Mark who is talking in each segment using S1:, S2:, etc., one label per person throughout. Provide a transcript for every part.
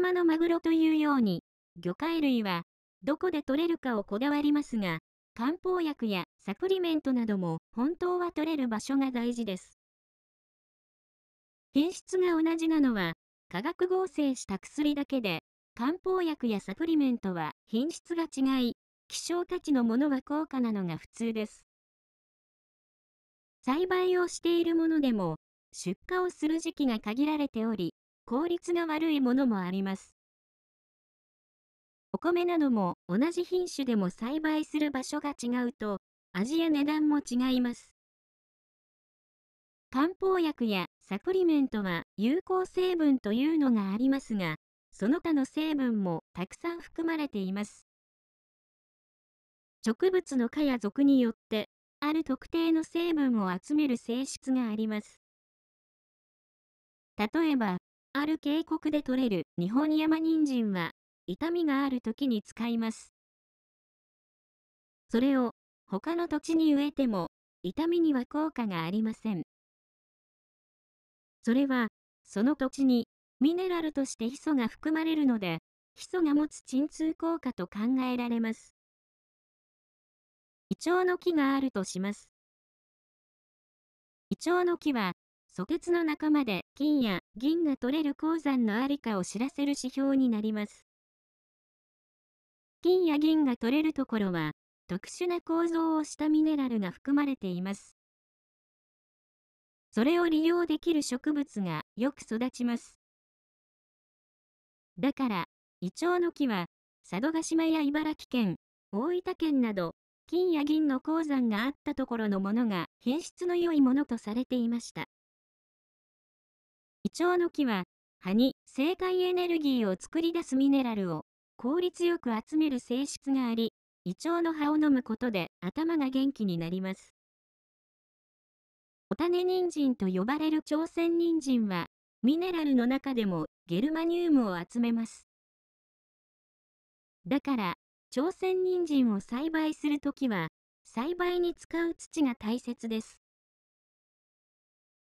S1: 間のマグロというように、魚介類は、どこで取れるかをこだわりますが、漢方薬やサプリメントなども本当は取れる場所が大事です。品質が同じなのは、化学合成した薬だけで、漢方薬やサプリメントは品質が違い、希少価値のものは高価なのが普通です。栽培をしているものでも、出荷をする時期が限られており、効率が悪いものもあります。お米なども同じ品種でも栽培する場所が違うと、味や値段も違います。漢方薬やサプリメントは有効成分というのがありますが、その他の成分もたくさん含まれています。植物の蚊や属によって、ある特定の成分を集める性質があります。例えば、ある渓谷で採れる日本山人参は、痛みがある時に使います。それを、他の土地に植えても、痛みには効果がありません。それは、その土地に、ミネラルとしてヒ素が含まれるので、ヒ素が持つ鎮痛効果と考えられます。イチョウの木があるとします。イチョウの木は、素鉄の仲間で金や銀が取れる鉱山のありかを知らせる指標になります。金や銀が取れるところは、特殊な構造をしたミネラルが含まれています。それを利用できる植物がよく育ちます。だから、イチョウの木は、佐渡島や茨城県、大分県など、金や銀の鉱山があったところのものが品質の良いものとされていました。胃腸の木は、葉に正解エネルギーを作り出すミネラルを効率よく集める性質があり、胃腸の葉を飲むことで頭が元気になります。お種人参と呼ばれる朝鮮人参は、ミネラルの中でもゲルマニウムを集めます。だから、朝鮮人参を栽培するときは、栽培に使う土が大切です。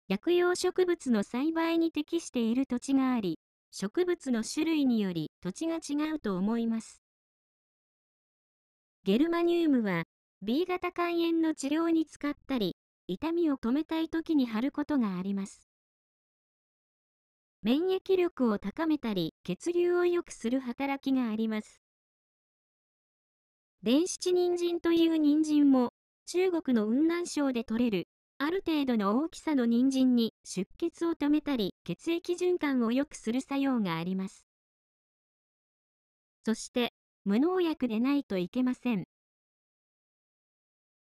S1: 薬用植物の栽培に適している土地があり、植物の種類により土地が違うと思います。ゲルマニウムは B 型肝炎の治療に使ったり、痛みを止めたい時に貼ることがあります。免疫力を高めたり、血流を良くする働きがあります。電子ン人参という人参も、中国の雲南省で採れるある程度の大きさの人参に出血を止めたり血液循環を良くする作用があります。そして、無農薬でないといけません。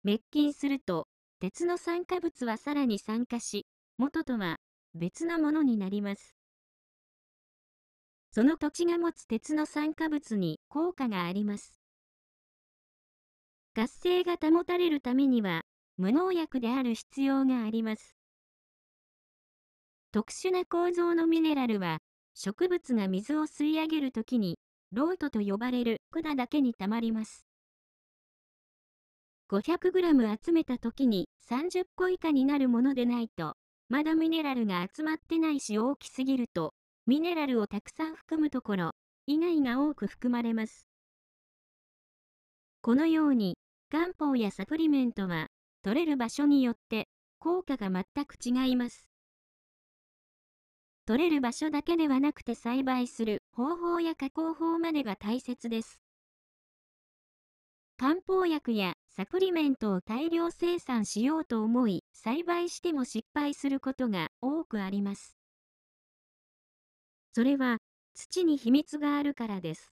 S1: 滅菌すると、鉄の酸化物はさらに酸化し、元とは別のものになります。その土地が持つ鉄の酸化物に効果があります。活性が保たれるためには、無農薬である必要があります。特殊な構造のミネラルは、植物が水を吸い上げるときに、ロートと呼ばれる管だけにたまります。500g 集めたときに30個以下になるものでないと、まだミネラルが集まってないし大きすぎると、ミネラルをたくさん含むところ、以外が多く含まれます。このように、漢方やサプリメントは、取れる場所によって効果が全く違います。取れる場所だけではなくて栽培する方法や加工法までが大切です。漢方薬やサプリメントを大量生産しようと思い、栽培しても失敗することが多くあります。それは土に秘密があるからです。